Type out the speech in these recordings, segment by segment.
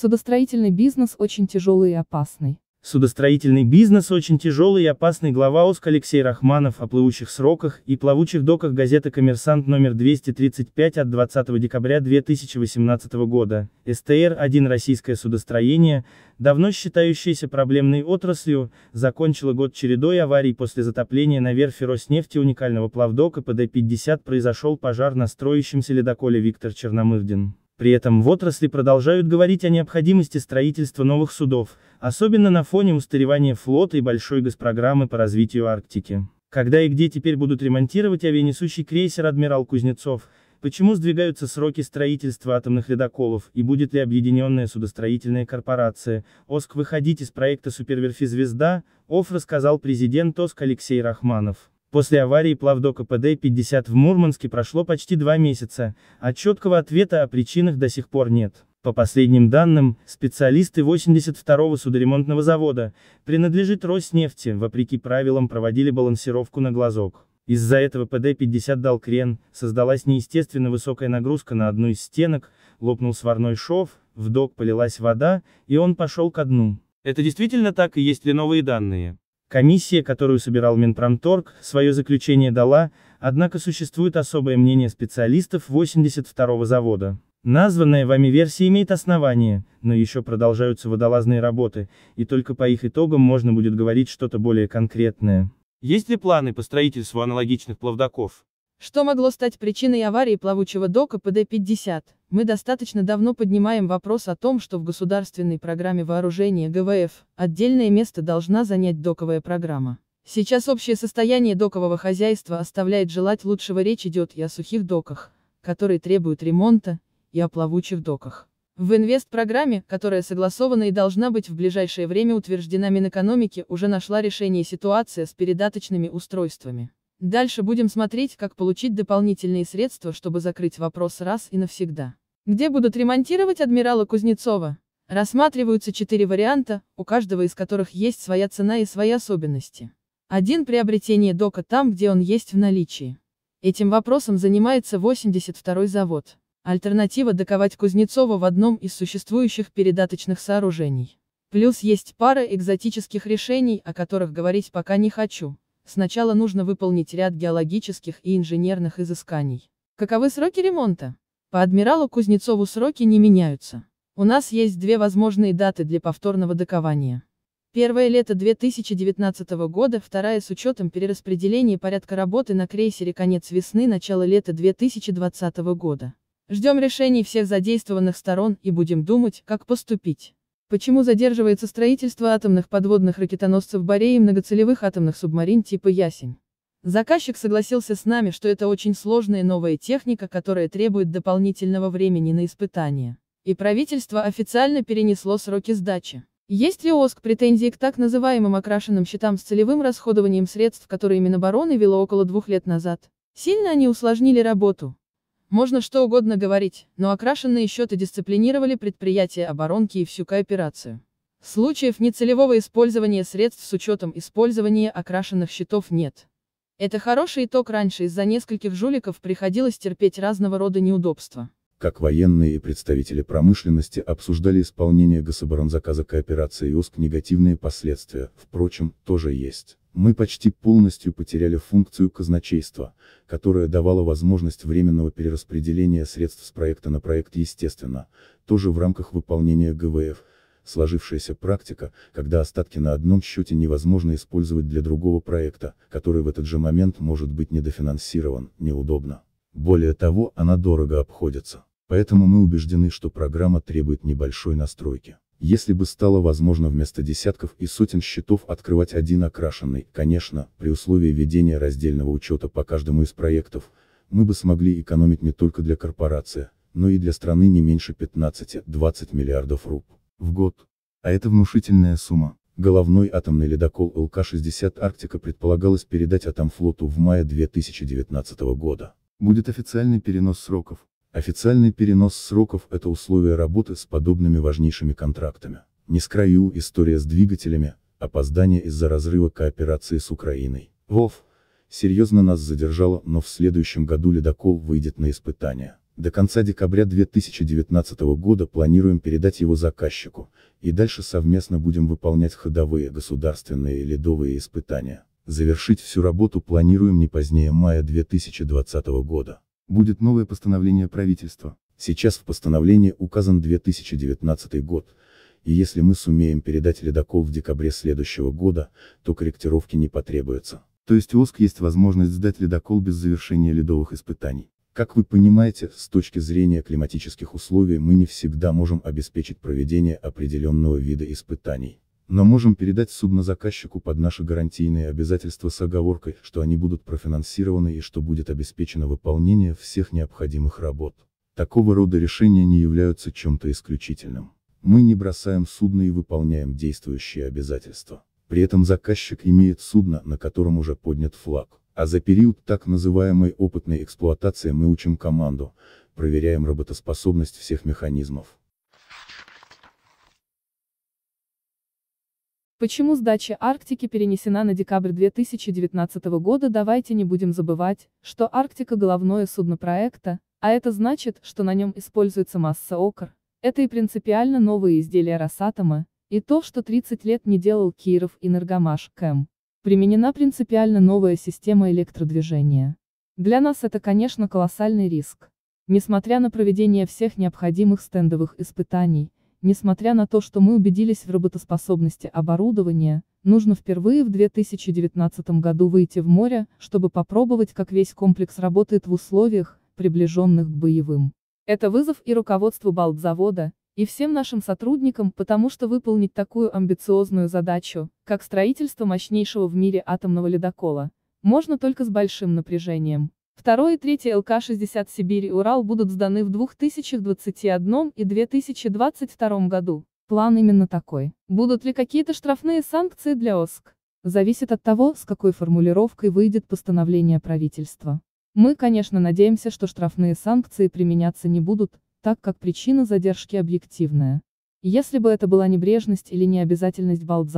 Судостроительный бизнес очень тяжелый и опасный. Судостроительный бизнес очень тяжелый и опасный глава ОСК Алексей Рахманов о плывущих сроках и плавучих доках газеты «Коммерсант» номер 235 от 20 декабря 2018 года. СТР-1 «Российское судостроение», давно считающееся проблемной отраслью, закончила год чередой аварий после затопления на верфи Роснефти уникального плавдока ПД-50 произошел пожар на строящемся ледоколе Виктор Черномырдин. При этом в отрасли продолжают говорить о необходимости строительства новых судов, особенно на фоне устаревания флота и большой госпрограммы по развитию Арктики. Когда и где теперь будут ремонтировать авианесущий крейсер «Адмирал Кузнецов», почему сдвигаются сроки строительства атомных ледоколов и будет ли объединенная судостроительная корпорация ОСК выходить из проекта суперверфи «Звезда», ОФ рассказал президент ОСК Алексей Рахманов. После аварии плавдока ПД-50 в Мурманске прошло почти два месяца, а четкого ответа о причинах до сих пор нет. По последним данным, специалисты 82-го судоремонтного завода, принадлежит Роснефти, вопреки правилам проводили балансировку на глазок. Из-за этого ПД-50 дал крен, создалась неестественно высокая нагрузка на одну из стенок, лопнул сварной шов, в док полилась вода, и он пошел ко дну. Это действительно так и есть ли новые данные? Комиссия, которую собирал Минпромторг, свое заключение дала, однако существует особое мнение специалистов 82-го завода. Названная вами версия имеет основание, но еще продолжаются водолазные работы, и только по их итогам можно будет говорить что-то более конкретное. Есть ли планы по строительству аналогичных плавдаков? Что могло стать причиной аварии плавучего дока ПД-50? Мы достаточно давно поднимаем вопрос о том, что в государственной программе вооружения ГВФ отдельное место должна занять доковая программа. Сейчас общее состояние докового хозяйства оставляет желать лучшего. Речь идет и о сухих доках, которые требуют ремонта, и о плавучих доках. В инвест-программе, которая согласована и должна быть в ближайшее время утверждена Минэкономики, уже нашла решение ситуация с передаточными устройствами. Дальше будем смотреть, как получить дополнительные средства, чтобы закрыть вопрос раз и навсегда. Где будут ремонтировать адмирала Кузнецова? Рассматриваются четыре варианта, у каждого из которых есть своя цена и свои особенности. Один приобретение дока там, где он есть в наличии. Этим вопросом занимается 82-й завод. Альтернатива доковать Кузнецова в одном из существующих передаточных сооружений. Плюс есть пара экзотических решений, о которых говорить пока не хочу. Сначала нужно выполнить ряд геологических и инженерных изысканий. Каковы сроки ремонта? По адмиралу Кузнецову сроки не меняются. У нас есть две возможные даты для повторного докования. Первое лето 2019 года, вторая с учетом перераспределения порядка работы на крейсере конец весны, начало лета 2020 года. Ждем решений всех задействованных сторон и будем думать, как поступить. Почему задерживается строительство атомных подводных ракетоносцев «Борей» и многоцелевых атомных субмарин типа «Ясень»? Заказчик согласился с нами, что это очень сложная новая техника, которая требует дополнительного времени на испытания. И правительство официально перенесло сроки сдачи. Есть ли ОСК претензии к так называемым окрашенным счетам с целевым расходованием средств, которые Минобороны вело около двух лет назад? Сильно они усложнили работу. Можно что угодно говорить, но окрашенные счеты дисциплинировали предприятие оборонки и всю кооперацию. Случаев нецелевого использования средств с учетом использования окрашенных счетов нет. Это хороший итог раньше из-за нескольких жуликов приходилось терпеть разного рода неудобства. Как военные и представители промышленности обсуждали исполнение гособоронзаказа кооперации и ОСК негативные последствия, впрочем, тоже есть. Мы почти полностью потеряли функцию казначейства, которая давала возможность временного перераспределения средств с проекта на проект естественно, тоже в рамках выполнения ГВФ, сложившаяся практика, когда остатки на одном счете невозможно использовать для другого проекта, который в этот же момент может быть недофинансирован, неудобно. Более того, она дорого обходится. Поэтому мы убеждены, что программа требует небольшой настройки. Если бы стало возможно вместо десятков и сотен счетов открывать один окрашенный, конечно, при условии ведения раздельного учета по каждому из проектов, мы бы смогли экономить не только для корпорации, но и для страны не меньше 15-20 миллиардов руб. в год. А это внушительная сумма. Головной атомный ледокол ЛК-60 «Арктика» предполагалось передать Атомфлоту в мае 2019 года. Будет официальный перенос сроков, Официальный перенос сроков – это условие работы с подобными важнейшими контрактами. Не с краю история с двигателями, опоздание из-за разрыва кооперации с Украиной. ВОВ серьезно нас задержало, но в следующем году ледокол выйдет на испытание. До конца декабря 2019 года планируем передать его заказчику, и дальше совместно будем выполнять ходовые государственные и ледовые испытания. Завершить всю работу планируем не позднее мая 2020 года будет новое постановление правительства. Сейчас в постановлении указан 2019 год, и если мы сумеем передать ледокол в декабре следующего года, то корректировки не потребуются. То есть у ОСК есть возможность сдать ледокол без завершения ледовых испытаний. Как вы понимаете, с точки зрения климатических условий мы не всегда можем обеспечить проведение определенного вида испытаний но можем передать судно заказчику под наши гарантийные обязательства с оговоркой, что они будут профинансированы и что будет обеспечено выполнение всех необходимых работ. Такого рода решения не являются чем-то исключительным. Мы не бросаем судно и выполняем действующие обязательства. При этом заказчик имеет судно, на котором уже поднят флаг. А за период так называемой опытной эксплуатации мы учим команду, проверяем работоспособность всех механизмов. Почему сдача Арктики перенесена на декабрь 2019 года давайте не будем забывать, что Арктика – головное судно проекта, а это значит, что на нем используется масса окр. Это и принципиально новые изделия Росатома, и то, что 30 лет не делал Киров Энергомаш КЭМ. Применена принципиально новая система электродвижения. Для нас это, конечно, колоссальный риск. Несмотря на проведение всех необходимых стендовых испытаний, Несмотря на то, что мы убедились в работоспособности оборудования, нужно впервые в 2019 году выйти в море, чтобы попробовать, как весь комплекс работает в условиях, приближенных к боевым. Это вызов и руководству Балтзавода, и всем нашим сотрудникам, потому что выполнить такую амбициозную задачу, как строительство мощнейшего в мире атомного ледокола, можно только с большим напряжением. Второй и третий ЛК-60 «Сибирь» и «Урал» будут сданы в 2021 и 2022 году. План именно такой. Будут ли какие-то штрафные санкции для ОСК? Зависит от того, с какой формулировкой выйдет постановление правительства. Мы, конечно, надеемся, что штрафные санкции применяться не будут, так как причина задержки объективная. Если бы это была небрежность или необязательность балт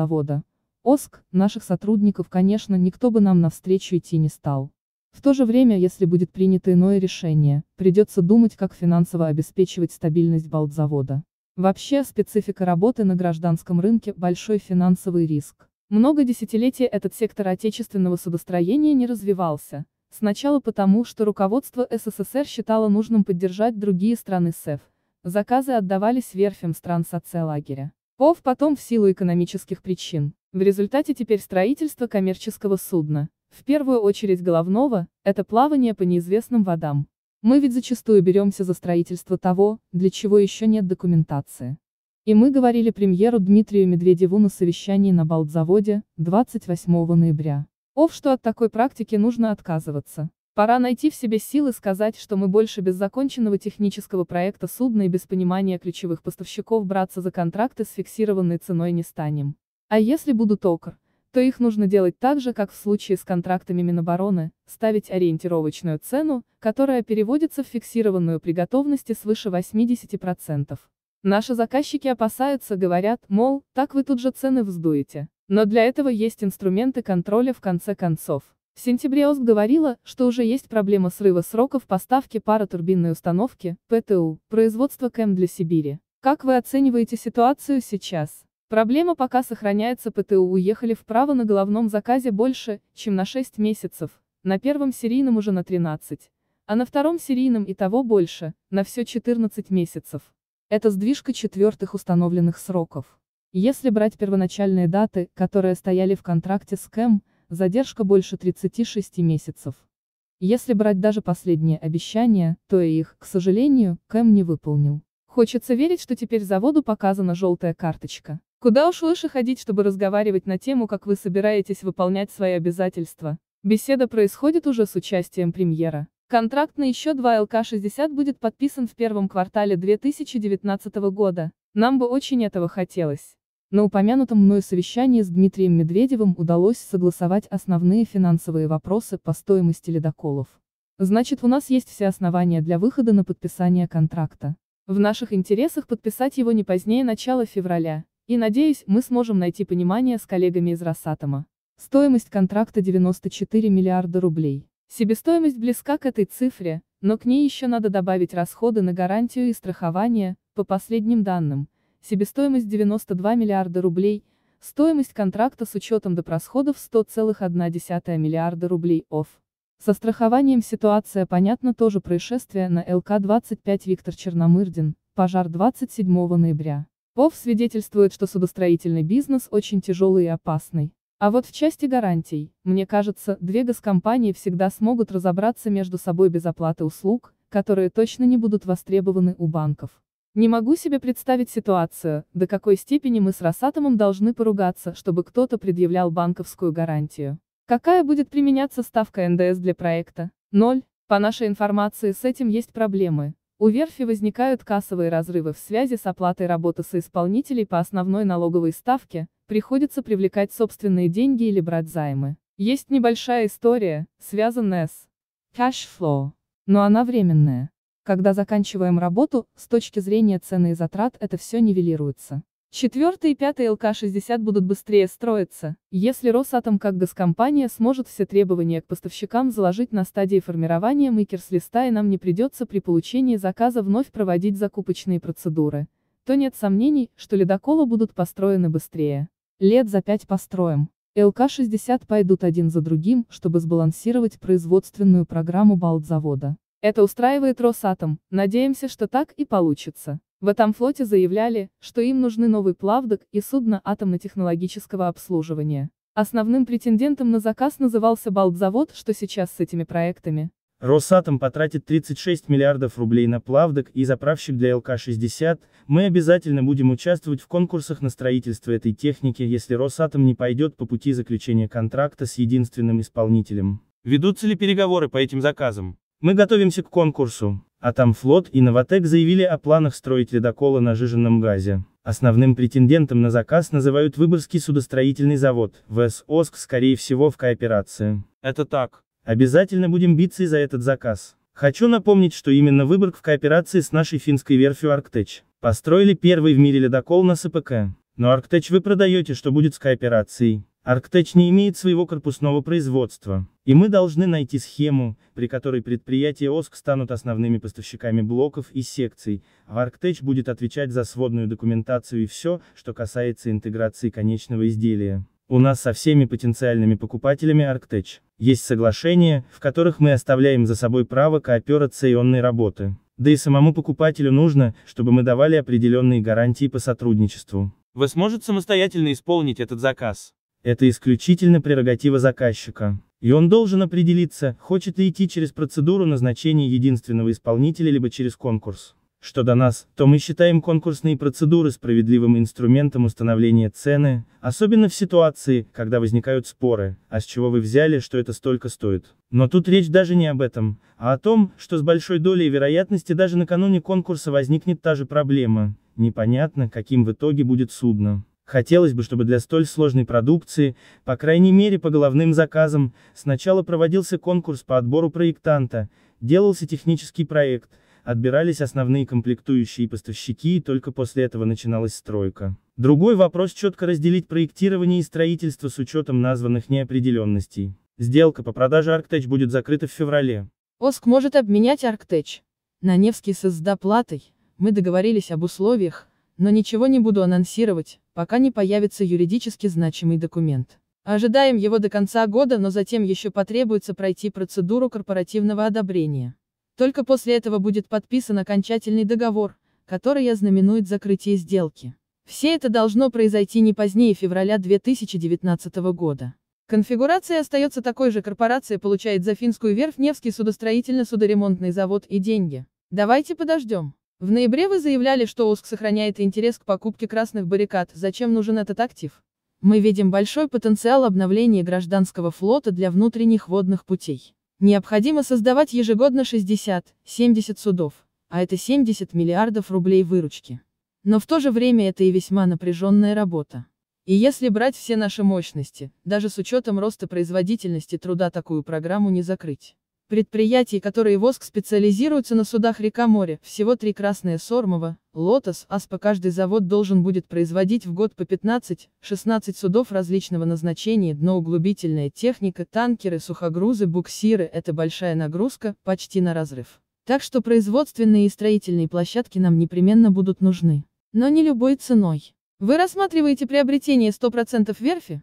ОСК, наших сотрудников, конечно, никто бы нам навстречу идти не стал. В то же время, если будет принято иное решение, придется думать, как финансово обеспечивать стабильность Балтзавода. Вообще, специфика работы на гражданском рынке – большой финансовый риск. Много десятилетий этот сектор отечественного судостроения не развивался. Сначала потому, что руководство СССР считало нужным поддержать другие страны СЭФ. Заказы отдавались верфям стран соцлагеря. ПОВ потом в силу экономических причин. В результате теперь строительство коммерческого судна, в первую очередь головного – это плавание по неизвестным водам. Мы ведь зачастую беремся за строительство того, для чего еще нет документации. И мы говорили премьеру Дмитрию Медведеву на совещании на Балтзаводе 28 ноября. Ов, что от такой практики нужно отказываться. Пора найти в себе силы сказать, что мы больше без законченного технического проекта судна и без понимания ключевых поставщиков браться за контракты с фиксированной ценой не станем. А если будут окр, то их нужно делать так же, как в случае с контрактами Минобороны, ставить ориентировочную цену, которая переводится в фиксированную при готовности свыше 80%. Наши заказчики опасаются, говорят, мол, так вы тут же цены вздуете. Но для этого есть инструменты контроля в конце концов. В сентябре ОСК говорила, что уже есть проблема срыва сроков поставки паротурбинной установки, ПТУ, производства КЭМ для Сибири. Как вы оцениваете ситуацию сейчас? Проблема пока сохраняется ПТУ уехали вправо на головном заказе больше, чем на 6 месяцев, на первом серийном уже на 13, а на втором серийном и того больше, на все 14 месяцев. Это сдвижка четвертых установленных сроков. Если брать первоначальные даты, которые стояли в контракте с КЭМ, задержка больше 36 месяцев. Если брать даже последние обещания, то и их, к сожалению, Кэм не выполнил. Хочется верить, что теперь заводу показана желтая карточка. Куда уж лучше ходить, чтобы разговаривать на тему, как вы собираетесь выполнять свои обязательства. Беседа происходит уже с участием премьера. Контракт на еще два ЛК-60 будет подписан в первом квартале 2019 года. Нам бы очень этого хотелось. На упомянутом мной совещании с Дмитрием Медведевым удалось согласовать основные финансовые вопросы по стоимости ледоколов. Значит, у нас есть все основания для выхода на подписание контракта. В наших интересах подписать его не позднее начала февраля. И надеюсь, мы сможем найти понимание с коллегами из Росатома. Стоимость контракта 94 миллиарда рублей. Себестоимость близка к этой цифре, но к ней еще надо добавить расходы на гарантию и страхование, по последним данным. Себестоимость 92 миллиарда рублей, стоимость контракта с учетом допросходов 100,1 миллиарда рублей ОФ. Со страхованием ситуация понятна тоже происшествие на ЛК-25 Виктор Черномырдин, пожар 27 ноября. ВОВ свидетельствует, что судостроительный бизнес очень тяжелый и опасный. А вот в части гарантий, мне кажется, две госкомпании всегда смогут разобраться между собой без оплаты услуг, которые точно не будут востребованы у банков. Не могу себе представить ситуацию, до какой степени мы с Росатомом должны поругаться, чтобы кто-то предъявлял банковскую гарантию. Какая будет применяться ставка НДС для проекта? Ноль. По нашей информации с этим есть проблемы, у верфи возникают кассовые разрывы в связи с оплатой работы соисполнителей по основной налоговой ставке, приходится привлекать собственные деньги или брать займы. Есть небольшая история, связанная с cash flow, но она временная. Когда заканчиваем работу, с точки зрения цены и затрат это все нивелируется. Четвертый и пятый ЛК-60 будут быстрее строиться, если Росатом как госкомпания сможет все требования к поставщикам заложить на стадии формирования мейкерс-листа и нам не придется при получении заказа вновь проводить закупочные процедуры, то нет сомнений, что ледоколы будут построены быстрее. Лет за пять построим. ЛК-60 пойдут один за другим, чтобы сбалансировать производственную программу Балтзавода. Это устраивает Росатом, надеемся, что так и получится. В этом флоте заявляли, что им нужны новый плавдок и судно атомно-технологического обслуживания. Основным претендентом на заказ назывался Балтзавод, что сейчас с этими проектами. Росатом потратит 36 миллиардов рублей на плавдок и заправщик для ЛК-60, мы обязательно будем участвовать в конкурсах на строительство этой техники, если Росатом не пойдет по пути заключения контракта с единственным исполнителем. Ведутся ли переговоры по этим заказам? Мы готовимся к конкурсу. А там флот и Новотек заявили о планах строить ледоколы на жиженном газе. Основным претендентом на заказ называют Выборгский судостроительный завод, ВС ОСК, скорее всего, в кооперации. Это так. Обязательно будем биться и за этот заказ. Хочу напомнить, что именно Выборг в кооперации с нашей финской верфью Арктеч. Построили первый в мире ледокол на СПК. Но Арктеч вы продаете, что будет с кооперацией. Арктеч не имеет своего корпусного производства, и мы должны найти схему, при которой предприятия ОСК станут основными поставщиками блоков и секций, а Арктеч будет отвечать за сводную документацию и все, что касается интеграции конечного изделия. У нас со всеми потенциальными покупателями Арктеч есть соглашения, в которых мы оставляем за собой право кооперационной работы. Да и самому покупателю нужно, чтобы мы давали определенные гарантии по сотрудничеству. Вы сможете самостоятельно исполнить этот заказ? Это исключительно прерогатива заказчика. И он должен определиться, хочет ли идти через процедуру назначения единственного исполнителя либо через конкурс. Что до нас, то мы считаем конкурсные процедуры справедливым инструментом установления цены, особенно в ситуации, когда возникают споры, а с чего вы взяли, что это столько стоит. Но тут речь даже не об этом, а о том, что с большой долей вероятности даже накануне конкурса возникнет та же проблема, непонятно, каким в итоге будет судно. Хотелось бы, чтобы для столь сложной продукции, по крайней мере по головным заказам, сначала проводился конкурс по отбору проектанта, делался технический проект, отбирались основные комплектующие и поставщики и только после этого начиналась стройка. Другой вопрос четко разделить проектирование и строительство с учетом названных неопределенностей. Сделка по продаже Arctech будет закрыта в феврале. ОСК может обменять Arctech на Невский с доплатой. Мы договорились об условиях, но ничего не буду анонсировать, пока не появится юридически значимый документ. Ожидаем его до конца года, но затем еще потребуется пройти процедуру корпоративного одобрения. Только после этого будет подписан окончательный договор, который ознаменует закрытие сделки. Все это должно произойти не позднее февраля 2019 года. Конфигурация остается такой же, корпорация получает за финскую верфь Невский судостроительно-судоремонтный завод и деньги. Давайте подождем. В ноябре вы заявляли, что ОСК сохраняет интерес к покупке красных баррикад. Зачем нужен этот актив? Мы видим большой потенциал обновления гражданского флота для внутренних водных путей. Необходимо создавать ежегодно 60-70 судов, а это 70 миллиардов рублей выручки. Но в то же время это и весьма напряженная работа. И если брать все наши мощности, даже с учетом роста производительности труда такую программу не закрыть. Предприятий, которые ВОСК специализируются на судах река-море, всего три Красное Сормово, Лотос, Аспа. Каждый завод должен будет производить в год по 15-16 судов различного назначения, дноуглубительная техника, танкеры, сухогрузы, буксиры – это большая нагрузка, почти на разрыв. Так что производственные и строительные площадки нам непременно будут нужны. Но не любой ценой. Вы рассматриваете приобретение 100% верфи?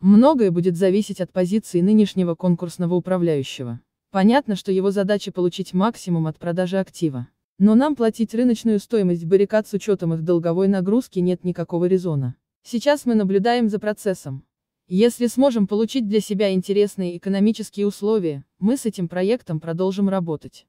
Многое будет зависеть от позиции нынешнего конкурсного управляющего. Понятно, что его задача получить максимум от продажи актива. Но нам платить рыночную стоимость баррикад с учетом их долговой нагрузки нет никакого резона. Сейчас мы наблюдаем за процессом. Если сможем получить для себя интересные экономические условия, мы с этим проектом продолжим работать.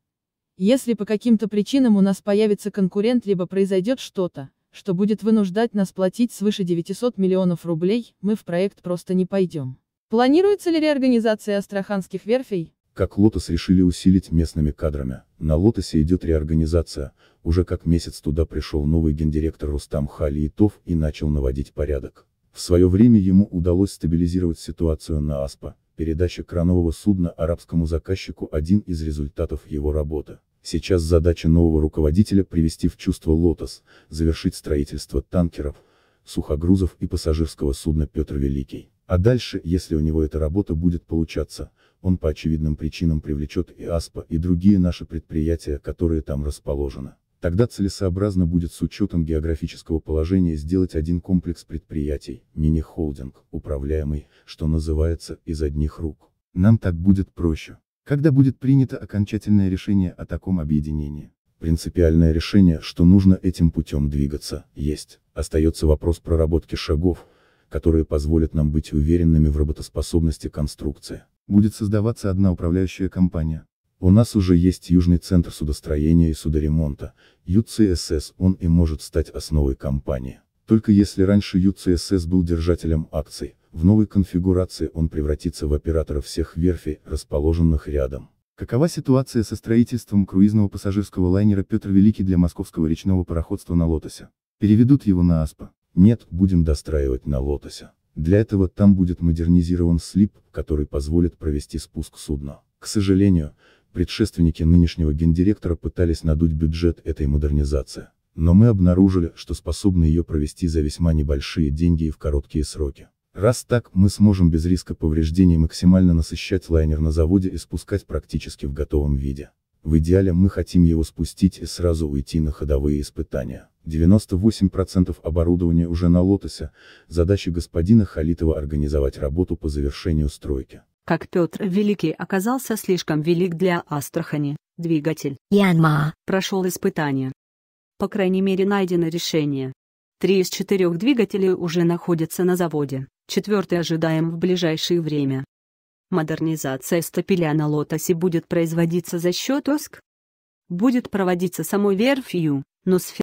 Если по каким-то причинам у нас появится конкурент либо произойдет что-то, что будет вынуждать нас платить свыше 900 миллионов рублей, мы в проект просто не пойдем. Планируется ли реорганизация астраханских верфей? как Лотос решили усилить местными кадрами. На Лотосе идет реорганизация, уже как месяц туда пришел новый гендиректор Рустам Халиитов и начал наводить порядок. В свое время ему удалось стабилизировать ситуацию на АСПА, передача кранового судна арабскому заказчику один из результатов его работы. Сейчас задача нового руководителя привести в чувство «Лотос», завершить строительство танкеров, сухогрузов и пассажирского судна «Петр Великий». А дальше, если у него эта работа будет получаться, он по очевидным причинам привлечет и АСПА, и другие наши предприятия, которые там расположены. Тогда целесообразно будет с учетом географического положения сделать один комплекс предприятий, мини-холдинг, управляемый, что называется, из одних рук. Нам так будет проще. Когда будет принято окончательное решение о таком объединении? Принципиальное решение, что нужно этим путем двигаться, есть. Остается вопрос проработки шагов, которые позволят нам быть уверенными в работоспособности конструкции. Будет создаваться одна управляющая компания. У нас уже есть Южный центр судостроения и судоремонта, ЮЦСС, он и может стать основой компании. Только если раньше ЮЦСС был держателем акций, в новой конфигурации он превратится в оператора всех верфей, расположенных рядом. Какова ситуация со строительством круизного пассажирского лайнера «Петр Великий» для московского речного пароходства на «Лотосе»? Переведут его на «Аспа». Нет, будем достраивать на лотосе. Для этого там будет модернизирован слип, который позволит провести спуск судна. К сожалению, предшественники нынешнего гендиректора пытались надуть бюджет этой модернизации. Но мы обнаружили, что способны ее провести за весьма небольшие деньги и в короткие сроки. Раз так, мы сможем без риска повреждений максимально насыщать лайнер на заводе и спускать практически в готовом виде. В идеале мы хотим его спустить и сразу уйти на ходовые испытания. 98% оборудования уже на «Лотосе», задача господина Халитова организовать работу по завершению стройки. Как Петр Великий оказался слишком велик для Астрахани, двигатель Янма прошел испытание. По крайней мере найдено решение. Три из четырех двигателей уже находятся на заводе, четвертый ожидаем в ближайшее время. Модернизация стапеля на «Лотосе» будет производиться за счет ОСК. Будет проводиться самой верфью, но с